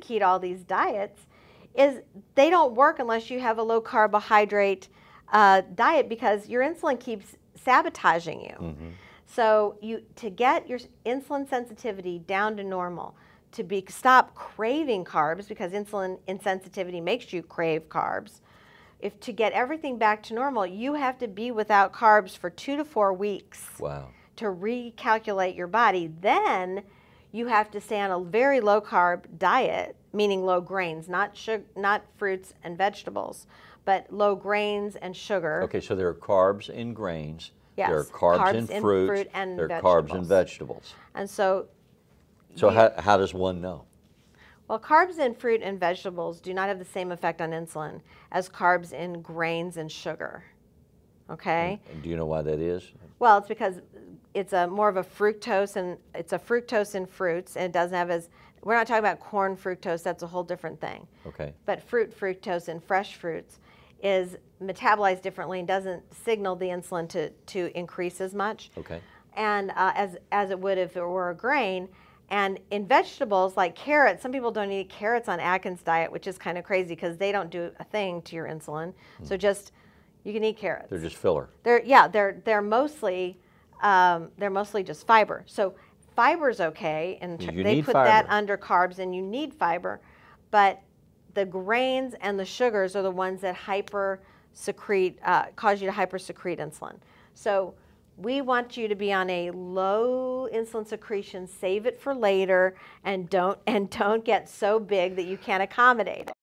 execute all these diets is they don't work unless you have a low carbohydrate uh, diet because your insulin keeps sabotaging you. Mm-hmm. So you to get your insulin sensitivity down to normal, to be stop craving carbs because insulin insensitivity makes you crave carbs. If to get everything back to normal, you have to be without carbs for two to four weeks. Wow. To recalculate your body, then you have to stay on a very low carb diet, meaning low grains, not sugar, not fruits and vegetables, but low grains and sugar. Okay, so there are carbs in grains. Yes. There are carbs, carbs in, in fruit, fruit and there are carbs in vegetables. And so So you, how, how does one know? Well, carbs in fruit and vegetables do not have the same effect on insulin as carbs in grains and sugar okay? And, and do you know why that is? Well, it's because it's a more of a fructose and it's a fructose in fruits and it doesn't have as we're not talking about corn fructose, that's a whole different thing. Okay. But fruit fructose in fresh fruits is metabolized differently and doesn't signal the insulin to, to increase as much. Okay. And uh, as, as it would if it were a grain. And in vegetables like carrots, some people don't eat carrots on Atkins diet, which is kind of crazy because they don't do a thing to your insulin. Mm. So just you can eat carrots. They're just filler. They're yeah. They're they're mostly um, they're mostly just fiber. So fiber's okay, and you they put fiber. that under carbs, and you need fiber, but the grains and the sugars are the ones that hyper secrete uh, cause you to hyper secrete insulin. So we want you to be on a low insulin secretion, save it for later, and don't and don't get so big that you can't accommodate it.